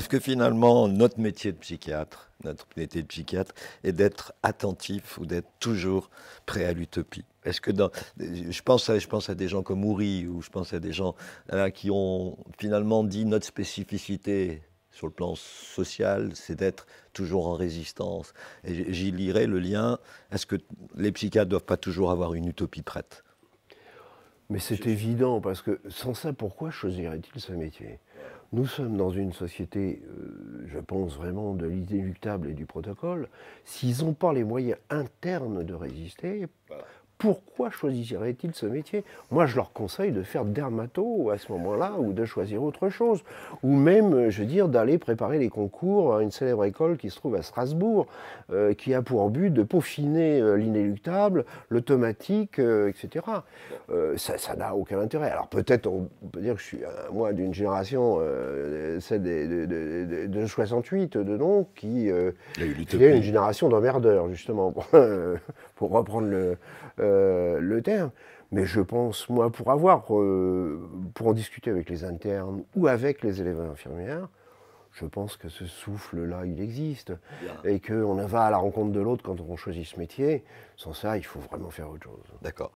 Est-ce que finalement, notre métier de psychiatre, notre métier de psychiatre, est d'être attentif ou d'être toujours prêt à l'utopie Est-ce que dans, je pense à, je pense à des gens comme Ouri ou je pense à des gens euh, qui ont finalement dit notre spécificité sur le plan social, c'est d'être toujours en résistance. Et j'y lirai le lien. Est-ce que les psychiatres doivent pas toujours avoir une utopie prête Mais c'est évident parce que sans ça, pourquoi choisirait-il ce métier nous sommes dans une société, euh, je pense vraiment, de l'inéluctable et du protocole. S'ils n'ont pas les moyens internes de résister, pourquoi choisiraient-ils ce métier Moi, je leur conseille de faire dermato à ce moment-là, ou de choisir autre chose, ou même, euh, je veux dire, d'aller préparer les concours à une célèbre école qui se trouve à Strasbourg, euh, qui a pour but de peaufiner euh, l'inéluctable, l'automatique, etc. ça n'a aucun intérêt. Alors peut-être on peut dire que je suis, moi, d'une génération, celle de, 68, de non, qui est une génération d'emmerdeurs, justement. pour reprendre euh, le, terme. Mais je pense, moi, pour avoir, euh, pour en discuter avec les internes ou avec les élèves infirmières, je pense que ce souffle-là, il existe. que Et qu'on va à la rencontre de l'autre quand on choisit ce métier. Sans ça, il faut vraiment faire autre chose. D'accord.